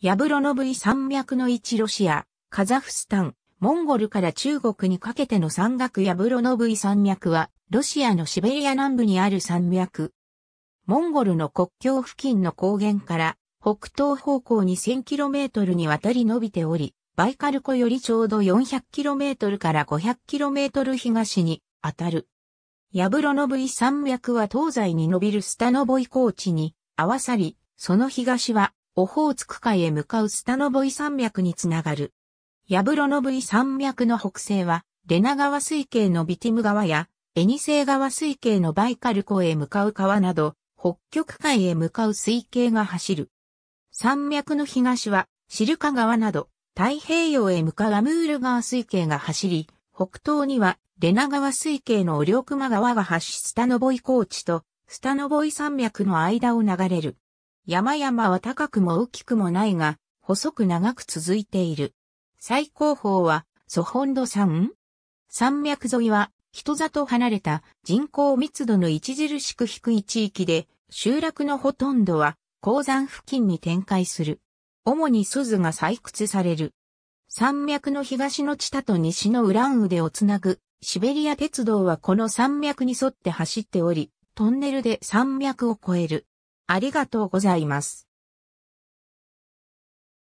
ヤブロノブイ山脈の位置ロシア、カザフスタン、モンゴルから中国にかけての山岳ヤブロノブイ山脈は、ロシアのシベリア南部にある山脈。モンゴルの国境付近の高原から北東方向に 1000km にわたり伸びており、バイカル湖よりちょうど 400km から 500km 東に当たる。ヤブロノブイ山脈は東西に伸びるスタノボイ高地に合わさり、その東はオホーツク海へ向かうスタノボイ山脈につながる。ヤブロノブイ山脈の北西は、レナ川水系のビティム川や、エニセイ川水系のバイカル湖へ向かう川など、北極海へ向かう水系が走る。山脈の東は、シルカ川など、太平洋へ向かうアムール川水系が走り、北東には、レナ川水系のオリョクマ川が発しスタノボイ高地と、スタノボイ山脈の間を流れる。山々は高くも大きくもないが、細く長く続いている。最高峰は、ソンド山山脈沿いは、人里離れた人口密度の著しく低い地域で、集落のほとんどは、鉱山付近に展開する。主に鈴が採掘される。山脈の東の地下と西のウラン腕をつなぐ、シベリア鉄道はこの山脈に沿って走っており、トンネルで山脈を越える。ありがとうございます。